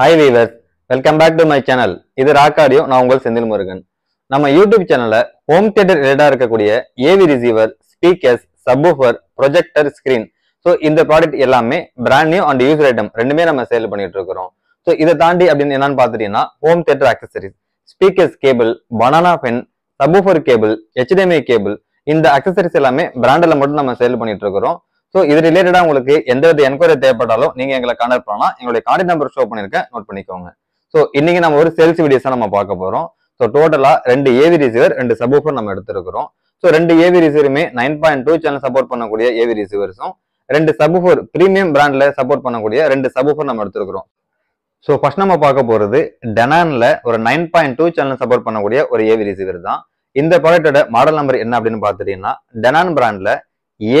hi viewers welcome back to my channel இது ராக்காடியோ நான் உங்கள் செந்தில் முருகன் நம்ம யூடியூப் சேனல்ல ஹோம் தியேட்டர் ரிலேட்டாக இருக்கக்கூடிய AV receiver speakers subwoofer projector screen so இந்த ப்ராடக்ட் எல்லாமே brand new and use item ரெண்டுமே நம்ம சேல் பண்ணிட்டு இருக்கிறோம் ஸோ இதை தாண்டி அப்படின்னு என்னன்னு பார்த்துட்டீங்கன்னா home theatre accessories speakers cable banana pin subwoofer cable HDMI cable இந்த அக்சசரிஸ் எல்லாமே பிராண்டில் மட்டும் நம்ம சேல் பண்ணிட்டு இருக்கிறோம் ஸோ இது ரிலேட்டடாக உங்களுக்கு எந்த வித என்கொயரி தேவைப்பட்டாலும் நீங்கள் எங்களை கான்டாக்ட் பண்ணலாம் எங்களுடைய கான்டாக்ட் நம்பர் ஷோ பண்ணியிருக்கேன் நோட் பண்ணிக்கோங்க ஸோ இன்னைக்கு நம்ம ஒரு சேல்ஸ் வீடியோஸாக நம்ம பார்க்க போகிறோம் ஸோ டோட்டலாக ரெண்டு ஏவி ரிசீவர் ரெண்டு சபூஃபர் நம்ம எடுத்துருக்குறோம் ஸோ ரெண்டு ஏவி ரிசீவருமே nine point two channel support பண்ணக்கூடிய ஏவி ரிசீவர்ஸும் ரெண்டு சபூஃபர் ப்ரீமியம் பிராண்டில் சப்போர்ட் பண்ணக்கூடிய ரெண்டு சபூஃபர் நம்ம எடுத்திருக்கிறோம் ஸோ ஃபர்ஸ்ட் நம்ம பார்க்க போகிறது டெனானில் ஒரு nine point two channel support பண்ணக்கூடிய ஒரு ஏவி ரிசீவர் தான் இந்த ப்ராடக்டோட மாடல் நம்பர் என்ன அப்படின்னு பார்த்துட்டீங்கன்னா டெனான் பிராண்டில்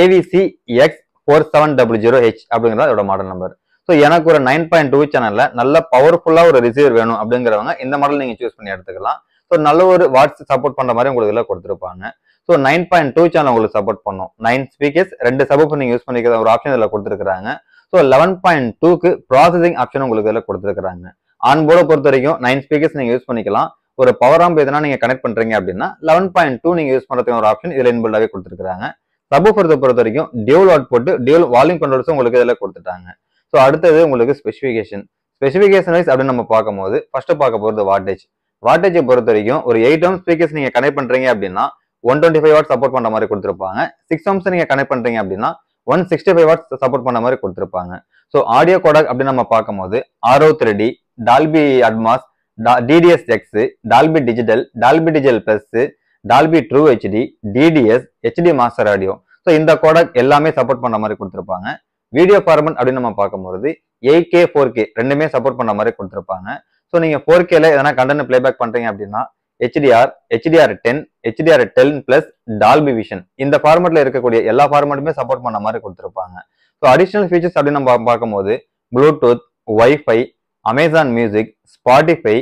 AVC X four seven double zero H அப்படிங்கிறது அதோட மாடல் நம்பர் ஸோ எனக்கு ஒரு நைன் பாயிண்ட் டூ சேனலில் நல்ல பவர்ஃபுல்லாக ஒரு ரிசீவர் வேணும் அப்படிங்கிறவங்க இந்த மாடல் நீங்கள் சூஸ் பண்ணி எடுத்துக்கலாம் ஸோ நல்ல ஒரு வாட்ஸ் சப்போர்ட் பண்ணுற மாதிரி உங்களுக்கு இதில் கொடுத்துருப்பாங்க so nine point two channel உங்களுக்கு சப்போர்ட் பண்ணும் நைன் ஸ்பீக்கர்ஸ் ரெண்டு சப்போர்ட் நீங்கள் யூஸ் பண்ணிக்கிற ஒரு ஆப்ஷன் இதில் கொடுத்துருக்காங்க ஸோ லெவன் பாயிண்ட் டூக்கு ப்ராசஸிங் ஆப்ஷன் உங்களுக்கு இதில் கொடுத்துருக்காங்க ஆன்போர்டை பொறுத்த வரைக்கும் நைன் ஸ்பீக்கர்ஸ் நீங்கள் யூஸ் பண்ணிக்கலாம் ஒரு பவர் ஆம்ப் எதனா நீங்கள் கனெக்ட் பண்ணுறீங்க அப்படின்னா லெவன் பாயிண்ட் டூ நீங்கள் யூஸ் பண்ணுறதுக்கு ஒரு ஆப்ஷன் இதில் இன்பில்டாகவே கொடுத்துருக்காங்க பிரபு பொறுத்த வரைக்கும் டியூல் அவுட் போட்டு டியூல் வால்யூம் கண்ட்ரோல்ஸும் உங்களுக்கு இதில் கொடுத்துட்டாங்க ஸோ அடுத்தது உங்களுக்கு ஸ்பெசிஃபிகேஷன் ஸ்பெசிஃபிகேஷன் வைஸ் அப்படின்னு நம்ம பார்க்கும்போது ஃபர்ஸ்ட் பார்க்க போகிறது வாட்டேஜ் வாட்டேஜை பொறுத்த வரைக்கும் ஒரு எயிட் ஓம் ஸ்பீக்கர்ஸ் நீங்கள் கனெக்ட் பண்ணுறீங்க அப்படின்னா one twenty five watt support பண்ணுற மாதிரி கொடுத்துருப்பாங்க சிக்ஸ் ஓம்ஸ் நீங்கள் கனெக்ட் பண்ணுறீங்க அப்படின்னா one sixty five watts support பண்ண மாதிரி கொடுத்துருப்பாங்க ஸோ ஆடியோ கோடாக் அப்படின்னு நம்ம பார்க்கும்போது Auro three D Dolby Atmos DTS X Dolby digital Dolby digital plus Dolby true HD DTS HD master audio so இந்த கோடக் எல்லாமே சப்போர்ட் பண்ண மாதிரி கொடுத்துருப்பாங்க வீடியோ ஃபார்மட் அப்படின்னு நம்ம பார்க்கும்போது எயிட் கே ஃபோர் கே ரெண்டுமே சப்போர்ட் பண்ண மாதிரி கொடுத்துருப்பாங்க ஸோ நீங்கள் ஃபோர் கேல எதனா கண்டென்ட் பிளேபேக் பண்ணுறீங்க அப்படின்னா HDR HDR ten HDR ten plus Dolby vision இந்த ஃபார்மெட்டில் இருக்கக்கூடிய எல்லா ஃபார்மெட்டுமே சப்போர்ட் பண்ண மாதிரி கொடுத்துருப்பாங்க ஸோ அடிஷ்னல் ஃபீச்சர்ஸ் அப்படின்னு நம்ம பார்க்கும்போது Bluetooth wifi Amazon music Spotify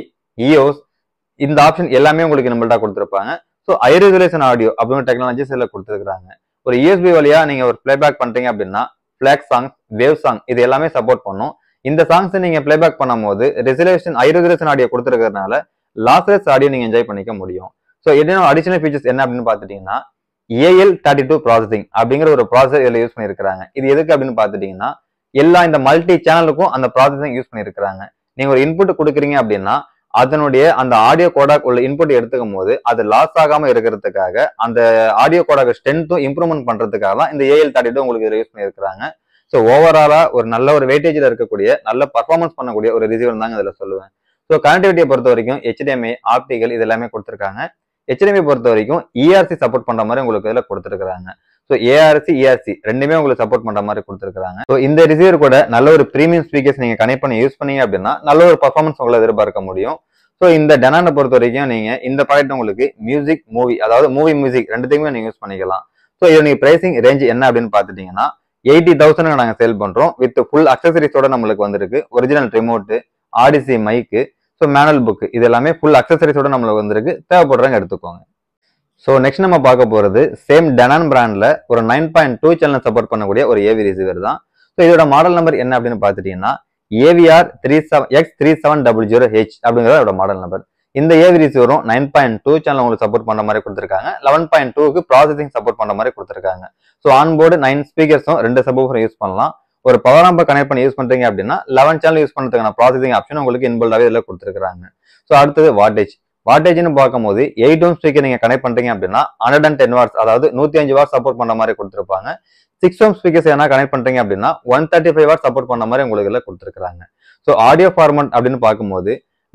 HEOS இந்த ஆப்ஷன் எல்லாமே உங்களுக்கு நம்மள்கிட்ட கொடுத்துருப்பாங்க ஸோ ஹை ரெகுலேஷன் ஆடியோ அப்படின்னு டெக்னாலஜி சில கொடுத்துருக்குறாங்க ஒரு யூஎஸ்பி e வழியா நீங்க ஒரு பிளேபேக் பண்றீங்க அப்படின்னா ஃபிளாக் சாங்ஸ் வேவ் சாங் இது எல்லாமே சப்போர்ட் பண்ணும் இந்த சாங்ஸ் நீங்க பிளேபேக் பண்ணும்போது ரெசுலேஷன் ஹை ரெசலேஷன் ஆடியோ கொடுத்துருக்கறதுனால லாஸ்லெஸ் ஆடியோ நீங்க என்ஜாய் பண்ணிக்க முடியும் ஸோ என்ன அடிஷனல் ஃபீச்சர்ஸ் என்ன அப்படின்னு பார்த்துட்டீங்கன்னா ஏஎல் தேர்ட்டி டூ ப்ராசஸிங் அப்படிங்கிற ஒரு ப்ராசஸ் இதில் யூஸ் பண்ணியிருக்கிறாங்க இது எதுக்கு அப்படின்னு பார்த்துட்டீங்கன்னா எல்லா இந்த மல்டி சேனலுக்கும் அந்த ப்ராசஸிங் யூஸ் பண்ணியிருக்கிறாங்க நீங்கள் ஒரு இன்புட் கொடுக்குறீங்க அப்படின்னா அதனுடைய அந்த ஆடியோ கோடாக் உள்ள இன்புட் எடுத்துக்கும் போது அது லாஸ் ஆகாம இருக்கிறதுக்காக அந்த ஆடியோ கோடாக் ஸ்ட்ரென்த்தும் இம்ப்ரூவ்மெண்ட் பண்றதுக்காக தான் இந்த ஏஎல் தேர்ட்டி உங்களுக்கு இதில் யூஸ் பண்ணியிருக்கிறாங்க ஸோ ஓவராலா ஒரு நல்ல ஒரு வெயிட்டேஜில் இருக்கக்கூடிய நல்ல பர்ஃபார்மன்ஸ் பண்ணக்கூடிய ஒரு ரிசீவர் தாங்க இதில் சொல்லுவேன் ஸோ கனெக்டிவிட்டியை பொறுத்த வரைக்கும் ஹெச்டிஎம்ஐ ஆப்டிகல் இது எல்லாமே கொடுத்துருக்காங்க ஹெச்டிஎம்ஐ பொறுத்த வரைக்கும் இஆர்சி e சப்போர்ட் பண்ற மாதிரி உங்களுக்கு இதில் கொடுத்துருக்காங்க ஸோ ஏஆர்சி இஆர்சி e ரெண்டுமே உங்களுக்கு சப்போர்ட் பண்ற மாதிரி கொடுத்துருக்காங்க ஸோ இந்த ரிசீவர் கூட நல்ல ஒரு ப்ரீமியம் ஸ்பீக்கர்ஸ் நீங்க கனெக்ட் பண்ணி யூஸ் பண்ணீங்க அப்படின்னா நல்ல ஒரு பர்ஃபார்மன்ஸ் உங்களை எதிர்பார்க்க முடியும் ஸோ இந்த டெனானை பொறுத்த வரைக்கும் நீங்கள் இந்த ப்ராடக்ட் உங்களுக்கு மியூசிக் மூவி அதாவது மூவி மியூசிக் ரெண்டுத்தையுமே நீங்கள் யூஸ் பண்ணிக்கலாம் ஸோ இது நீங்கள் ப்ரைஸிங் ரேஞ்ச் என்ன அப்படின்னு பார்த்துட்டிங்கன்னா எயிட்டி தௌசண்ட் நாங்கள் சேல் பண்ணுறோம் வித் ஃபுல் அக்சசரிஸோட நம்மளுக்கு வந்திருக்கு original remote Audyssey mic so manual book இது எல்லாமே ஃபுல் அக்சசரிஸோட நம்மளுக்கு வந்திருக்கு தேவைப்படுறவங்க எடுத்துக்கோங்க ஸோ நெக்ஸ்ட் நம்ம பார்க்க போகிறது சேம் டெனான் பிராண்டில் ஒரு nine point two channel support பண்ணக்கூடிய ஒரு ஏவி ரிசீவர் தான் ஸோ இதோட மாடல் நம்பர் என்ன அப்படின்னு பார்த்துட்டீங்கன்னா AVR three seven X three seven double zero H அப்படிங்கிறதோட மாடல் நம்பர் இந்த ஏவி ரிசீவரும் நைன் பாயிண்ட் டூ சேனல் உங்களுக்கு சப்போர்ட் பண்ற மாதிரி கொடுத்துருக்காங்க லெவன் பாயிண்ட் டூக்கு ப்ராசஸிங் சப்போர்ட் பண்ற மாதிரி கொடுத்துருக்காங்க ஸோ ஆன்போர்டு நைன் ஸ்பீக்கர்ஸும் ரெண்டு சப்போர்ட் யூஸ் பண்ணலாம் ஒரு பவர் ஆம்பை கனெக்ட் பண்ணி யூஸ் பண்ணுறீங்க அப்படின்னா லெவன் சேனல் யூஸ் பண்ணுறதுக்கான ப்ராசஸிங் ஆப்ஷன் உங்களுக்கு இன்பில்டாகவே இதில் கொடுத்துருக்காங்க ஸோ அடுத்தது வாட்டேஜ் வாட்டேஜ்னு பார்க்கும்போது எயிட் ஓம் ஸ்பீக்கர் நீங்கள் கனெக்ட் பண்ணுறீங்க அப்படின்னா ஹண்ட்ரட் அண்ட் டென் வாட்ஸ் அதாவது நூற்றி அஞ்சு வாட்ஸ் சப்போர்ட் பண்ணுற மாதிரி கொடுத்துருப்பாங்க சிக்ஸ் ஓம் ஸ்பீக்கர்ஸ் ஏன்னா கனெக்ட் பண்ணுறீங்க அப்படின்னா one thirty five watt support பண்ண மாதிரி உங்களுக்கு எல்லாம் கொடுத்துருக்காங்க ஸோ ஆடியோ ஃபார்மட் அப்படின்னு பார்க்கும்போது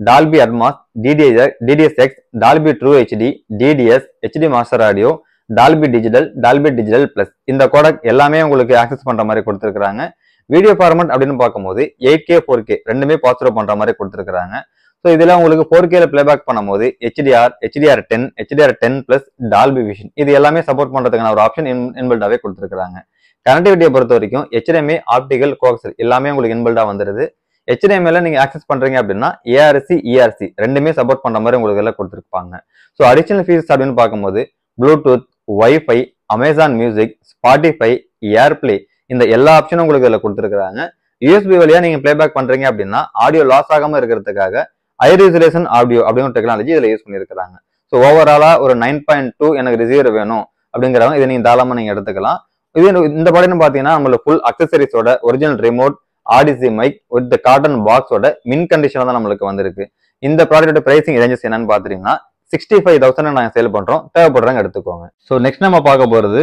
Dolby Atmos DTS DTS X Dolby true HD DTS HD master audio Dolby digital Dolby digital plus இந்த கோடக் எல்லாமே உங்களுக்கு ஆக்சஸ் பண்ணுற மாதிரி கொடுத்துருக்குறாங்க வீடியோ ஃபார்மட் அப்படின்னு பார்க்கும்போது எயிட் கே ஃபோர் கே ரெண்டுமே பாசிட்டிவ் பண்ணுற மாதிரி கொடுத்துருக்குறாங்க ஸோ இதில் உங்களுக்கு ஃபோர் கேல பிளேபேக் பண்ணும்போது HDR HDR ten HDR ten plus Dolby vision இது எல்லாமே சப்போர்ட் பண்ணுறதுக்கான ஒரு ஆப்ஷன் இன் இன்பில்டாகவே கொடுத்துருக்காங்க கனெக்டிவிட்டியை பொறுத்த வரைக்கும் ஹெச்டிஎம்ஐ ஆப்டிகல் கோக்சல் எல்லாமே உங்களுக்கு இன்பில்டாக வந்துடுது ஹெச்டிஎம்ஐல நீங்க ஆக்சஸ் பண்றீங்க அப்படின்னா ஏஆர்சி இஆர்சி e ரெண்டுமே சப்போர்ட் பண்ற மாதிரி உங்களுக்கு எல்லாம் கொடுத்துருப்பாங்க ஸோ அடிஷனல் ஃபீஸ் அப்படின்னு பார்க்கும்போது Bluetooth wifi Amazon music Spotify AirPlay இந்த எல்லா ஆப்ஷனும் உங்களுக்கு இதில் கொடுத்துருக்குறாங்க யூஎஸ்பி வழியாக நீங்கள் பிளேபேக் பண்ணுறீங்க அப்படின்னா ஆடியோ லாஸ் ஆகாமல் இருக்கிறதுக்காக ஐர் ஐசோலேஷன் ஆடியோ அப்படிங்கிற டெக்னாலஜி இதில் யூஸ் பண்ணியிருக்கிறாங்க ஸோ ஓவராலாக ஒரு நைன் பாயிண்ட் டூ எனக்கு ரிசீவர் வேணும் அப்படிங்கிறவங்க இதை நீங்கள் தாராளமாக நீங்கள் எடுத்துக்கலாம் இது இந்த படம் பார்த்தீங்கன்னா நம்மளுக்கு ஃபுல் அக்சசரிஸோட original remote Audyssey mic with the carton பாக்ஸோட மின் கண்டிஷனாக தான் நம்மளுக்கு வந்திருக்கு இந்த ப்ராடக்டோட பிரைசிங் ரேஞ்சஸ் என்னன்னு பார்த்தீங்கன்னா சிக்ஸ்டி ஃபைவ் தௌசண்ட் நாங்கள் சேல் பண்ணுறோம் தேவைப்படுறாங்க எடுத்துக்கோங்க ஸோ நெக்ஸ்ட் நம்ம பார்க்க போகிறது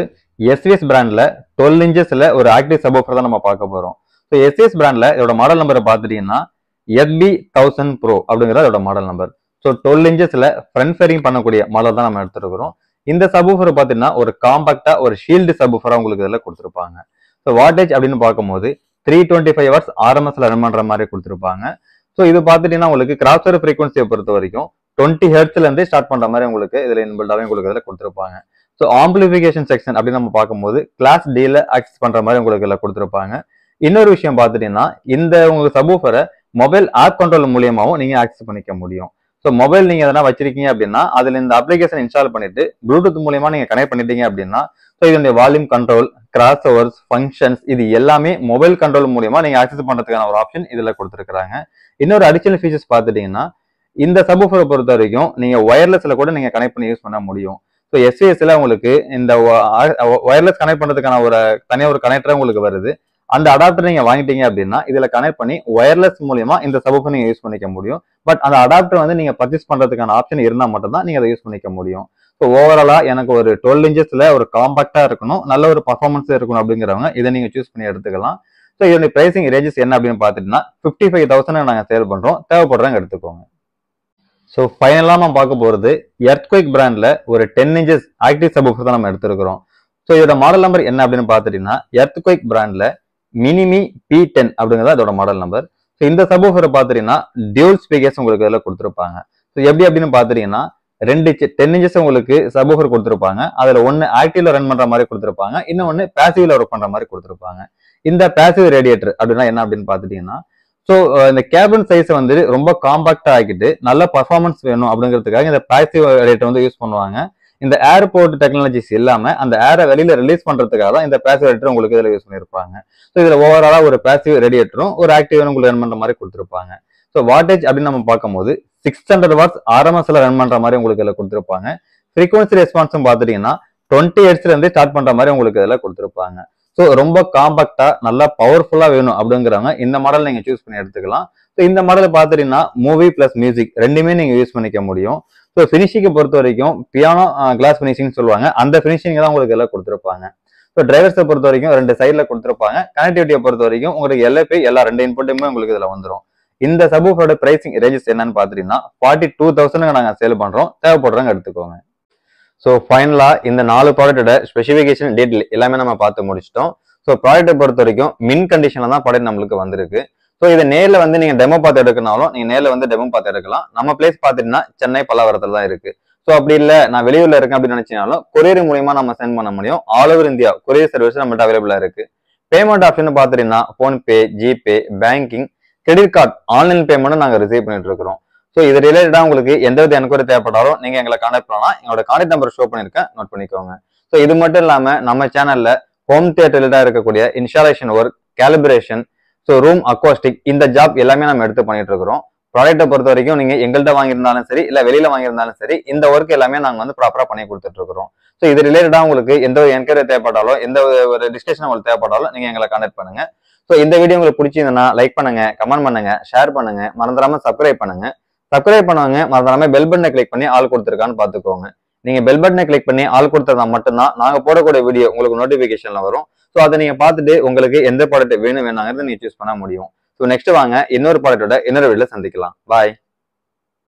எஸ்விஎஸ் பிராண்டில் டுவெல் இன்ச்சஸில் ஒரு ஆக்டிவ் சபோஃபர் தான் நம்ம பார்க்க போகிறோம் ஸோ எஸ்விஎஸ் பிராண்டில் இதோட மாடல் நம்பரை பார்த்துட்டீங்கன்னா எஃபி தௌசண்ட் ப்ரோ அப்படிங்கிறது அதோட மாடல் நம்பர் ஸோ டுவெல் இன்ச்சஸில் ஃப்ரண்ட் ஃபேரிங் பண்ணக்கூடிய மாடல் தான் நம்ம எடுத்துருக்கிறோம் இந்த சபூஃபர் பார்த்தீங்கன்னா ஒரு காம்பாக்டா ஒரு ஷீல்டு சபூஃபரா உங்களுக்கு இதில் கொடுத்துருப்பாங்க ஸோ வாட்டேஜ் அப்படின்னு பார்க்கும்போது த்ரீ டுவெண்ட்டி ஃபைவ் ஹவர்ஸ் ஆர்எம்எஸ்ல ரன் பண்ற மாதிரி கொடுத்துருப்பாங்க ஸோ இது பார்த்துட்டீங்கன்னா உங்களுக்கு கிராஸ்டர் ஃப்ரீக்வன்சியை பொறுத்த வரைக்கும் டுவெண்ட்டி ஹெர்ட்ஸ்ல இருந்து ஸ்டார்ட் பண்ற மாதிரி உங்களுக்கு இதுல இன்பில்டாவே உங்களுக்கு இதில் கொடுத்துருப்பாங்க ஸோ ஆம்பிளிபிகேஷன் செக்ஷன் அப்படின்னு நம்ம பார்க்கும்போது கிளாஸ் டீல ஆக்சஸ் பண்ற மாதிரி உங்களுக்கு இதில் கொடுத்துருப்பாங்க இன்னொரு விஷயம் பார்த்துட்டீங்கன்னா இந்த உங்களுக்கு சபூஃபரை மொபைல் ஆப் கண்ட்ரோல் மூலியமாகவும் நீங்க ஆக்சஸ் பண்ணிக்க முடியும் ஸோ மொபைல் நீங்கள் எதனா வச்சிருக்கீங்க அப்படின்னா அதில் இந்த அப்ளிகேஷன் இன்ஸ்டால் பண்ணிட்டு ப்ளூடூத் மூலியமா நீங்கள் கனெக்ட் பண்ணிட்டீங்க அப்படின்னா ஸோ இதனுடைய volume control crossovers functions இது எல்லாமே மொபைல் கண்ட்ரோல் மூலியமா நீங்கள் ஆக்சஸ் பண்ணுறதுக்கான ஒரு ஆப்ஷன் இதில் கொடுத்துருக்காங்க இன்னொரு அடிஷனல் ஃபீச்சர்ஸ் பார்த்துட்டீங்கன்னா இந்த ஃபோரை பொறுத்த வரைக்கும் நீங்கள் ஒயர்லெஸில் கூட நீங்கள் கனெக்ட் பண்ணி யூஸ் பண்ண முடியும் ஸோ எஸ்பிஎஸ்ல உங்களுக்கு இந்த ஒயர்லெஸ் கனெக்ட் பண்ணுறதுக்கான ஒரு தனியாக ஒரு கனெக்டராக உங்களுக்கு வருது அந்த அடாப்டர் நீங்க வாங்கிட்டீங்க அப்படின்னா இதுல கனெக்ட் பண்ணி ஒயர்லெஸ் மூலியமா இந்த சபூஃபை நீங்க யூஸ் பண்ணிக்க முடியும் பட் அந்த அடாப்டர் வந்து நீங்க பர்ச்சேஸ் பண்றதுக்கான ஆப்ஷன் இருந்தா மட்டும் தான் நீங்க அதை யூஸ் பண்ணிக்க முடியும் ஸோ ஓவராலா எனக்கு ஒரு டுவெல் இன்ச்சஸ்ல ஒரு காம்பாக்டா இருக்கணும் நல்ல ஒரு பர்ஃபார்மன்ஸ் இருக்கணும் அப்படிங்கிறவங்க இதை நீங்க சூஸ் பண்ணி எடுத்துக்கலாம் ஸோ இதனுடைய பிரைசிங் ரேஞ்சஸ் என்ன அப்படின்னு பார்த்தீங்கன்னா ஃபிஃப்டி ஃபைவ் தௌசண்ட் நாங்கள் சேல் பண்ணுறோம் தேவைப்படுறவங்க எடுத்துக்கோங்க ஸோ ஃபைனலாக நம்ம பார்க்க போகிறது குயிக் பிராண்டில் ஒரு டென் இன்ச்சஸ் ஆக்டிவ் சபூஃபர் தான் நம்ம எடுத்துருக்கிறோம் ஸோ இதோட மாடல் நம்பர் என்ன அப்படின்னு பார்த்துட்டீங்கன்னா குயிக் பிராண்டில் மினிமி பி டென் அப்படிங்கிறது அதோட மாடல் நம்பர் ஸோ இந்த சபூஃபரை பார்த்துட்டீங்கன்னா டியூல் ஸ்பீக்கர்ஸ் உங்களுக்கு இதில் கொடுத்துருப்பாங்க ஸோ எப்படி அப்படின்னு பார்த்துட்டீங்கன்னா ரெண்டு டென் இன்ச்சஸ் உங்களுக்கு சபூஃபர் கொடுத்துருப்பாங்க அதில் ஒன்று ஆக்டிவ்ல ரன் பண்ணுற மாதிரி கொடுத்துருப்பாங்க இன்னொன்று பேசிவ்ல ஒர்க் பண்ணுற மாதிரி கொடுத்துருப்பாங்க இந்த பேசிவ் ரேடியேட்டர் அப்படின்னா என்ன அப்படின்னு பார்த்துட்டீங்கன்னா ஸோ இந்த கேபின் சைஸை வந்து ரொம்ப காம்பாக்டாக ஆக்கிட்டு நல்ல பர்ஃபார்மன்ஸ் வேணும் அப்படிங்கிறதுக்காக இந்த பேசிவ் ரேடியேட்டர் வந்து யூஸ் பண்ணுவாங்க இந்த ஏர்போர்ட் டெக்னாலஜிஸ் இல்லாம அந்த ஏரை வெளியில ரிலீஸ் பண்றதுக்காக தான் இந்த பேசிவ் ரேடியேட்டர் உங்களுக்கு இதில் யூஸ் பண்ணியிருப்பாங்க ஸோ இதுல ஓவராலா ஒரு பேசிவ் ரெடியேட்டரும் ஒரு ஆக்டிவ் உங்களுக்கு ரன் பண்ற மாதிரி கொடுத்துருப்பாங்க ஸோ வாட்டேஜ் அப்படின்னு நம்ம பார்க்கும்போது சிக்ஸ் ஹண்ட்ரட் வாட்ஸ் ஆரம்பத்தில் ரன் பண்ற மாதிரி உங்களுக்கு இதில் கொடுத்துருப்பாங்க ஃப்ரீக்வன்சி ரெஸ்பான்ஸும் பார்த்தீங்கன்னா டுவெண்ட்டி ஹெட்ஸ்ல இருந்து ஸ்டார்ட் பண்ற மாதிரி உங்களுக்கு இதில் கொடுத்துருப்பாங்க ஸோ ரொம்ப காம்பாக்டா நல்லா பவர்ஃபுல்லா வேணும் அப்படிங்கிறவங்க இந்த மாடல் நீங்க சூஸ் பண்ணி எடுத்துக்கலாம் ஸோ இந்த மாடல் பார்த்தீங்கன்னா மூவி பிளஸ் மியூசிக் ரெண்டுமே நீங்க யூஸ் பண்ணிக்க முடியும் ஸோ ஃபினிஷிங்கை பொறுத்த வரைக்கும் பியானோ கிளாஸ் ஃபினிஷிங்னு சொல்லுவாங்க அந்த ஃபினிஷிங் தான் உங்களுக்கு எல்லாம் கொடுத்துருப்பாங்க ஸோ டிரைவர்ஸை பொறுத்த வரைக்கும் ரெண்டு சைடில் கொடுத்துருப்பாங்க கனெக்டிவிட்டியை பொறுத்த வரைக்கும் உங்களுக்கு எல்எஃபி எல்லா ரெண்டு இன்புட்டுமே உங்களுக்கு இதில் வந்துடும் இந்த சபூஃபோட பிரைசிங் ரேஞ்சஸ் என்னன்னு பார்த்தீங்கன்னா ஃபார்ட்டி டூ தௌசண்ட்க்கு நாங்கள் சேல் பண்ணுறோம் தேவைப்படுறவங்க எடுத்துக்கோங்க ஸோ ஃபைனலாக இந்த நாலு ப்ராடக்ட்டோட ஸ்பெசிஃபிகேஷன் டீட்டெயில் எல்லாமே நம்ம பார்த்து முடிச்சிட்டோம் ஸோ ப்ராடக்ட்டை பொறுத்த வரைக்கும் மின் கண்டிஷனில் தான் ப்ராடக்ட் நம்மளுக்கு வந்திருக்கு ஸோ இதை நேரில் வந்து நீங்கள் டெமோ பார்த்து எடுக்கனாலும் நீங்கள் நேரில் வந்து டெமோ பார்த்து எடுக்கலாம் நம்ம பிளேஸ் பார்த்துட்டீங்கன்னா சென்னை பல்லாவரத்தில் தான் இருக்குது ஸோ அப்படி இல்லை நான் வெளியூரில் இருக்கேன் அப்படின்னு நினச்சினாலும் கொரியர் மூலியமாக நம்ம சென்ட் பண்ண முடியும் all over India courier service நம்மகிட்ட அவைலபிளாக இருக்குது பேமெண்ட் ஆப்ஷன் பார்த்துட்டீங்கன்னா PhonePe GPay banking credit card online பேமெண்ட்டும் நாங்கள் ரிசீவ் பண்ணிட்டு இருக்கிறோம் ஸோ இது ரிலேட்டடாக உங்களுக்கு எந்த வித எனக்குறை தேவைப்பட்டாலும் நீங்கள் எங்களை கான்டாக்ட் பண்ணலாம் எங்களோட கான்டாக்ட் நம்பர் ஷோ பண்ணியிருக்கேன் நோட் பண்ணிக்கோங்க ஸோ இது மட்டும் இல்லாமல் நம்ம சேனலில் ஹோம் தியேட்டர்ல இருக்கக்கூடிய installation work calibration so room acoustic இந்த ஜாப் எல்லாமே நம்ம எடுத்து பண்ணிட்டு இருக்கிறோம் ப்ராடக்ட்டை பொறுத்த வரைக்கும் நீங்கள் எங்கள்கிட்ட வாங்கியிருந்தாலும் சரி இல்லை வெளியில் வாங்கியிருந்தாலும் சரி இந்த ஒர்க் எல்லாமே நாங்கள் வந்து ப்ராப்பராக பண்ணி கொடுத்துட்டு இருக்கிறோம் ஸோ இது ரிலேட்டடாக உங்களுக்கு எந்த ஒரு என்கொயரி தேவைப்பட்டாலோ எந்த ஒரு டிஸ்கஷன் உங்களுக்கு தேவைப்பட்டாலும் நீங்கள் எங்களை கண்டக்ட் பண்ணுங்க ஸோ இந்த வீடியோ உங்களுக்கு பிடிச்சிருந்ததுன்னா லைக் பண்ணுங்க கமெண்ட் பண்ணுங்க ஷேர் பண்ணுங்க மறந்துடாம சப்ஸ்கிரைப் பண்ணுங்க சப்ஸ்கிரைப் பண்ணுவாங்க மறந்துடாம பெல் பட்டனை கிளிக் பண்ணி ஆள் கொடுத்துருக்கான்னு பார்த்துக்கோங்க நீங்கள் பெல் பட்டனை கிளிக் பண்ணி ஆள் கொடுத்ததா மட்டும்தான் நாங்கள் போடக்கூடிய வீடியோ உங்களுக்கு நோட்டிஃபிகேஷனில் வரும் ஸோ அதை நீங்கள் பார்த்துட்டு உங்களுக்கு எந்த ப்ராடக்ட் வேணும் வேணாங்கிறத நீங்கள் சூஸ் பண்ண முடியும் ஸோ நெக்ஸ்ட் வாங்க இன்னொரு ப்ராடக்ட்டோட இன்னொரு வீடியோவில் சந்திக்கலாம் பாய்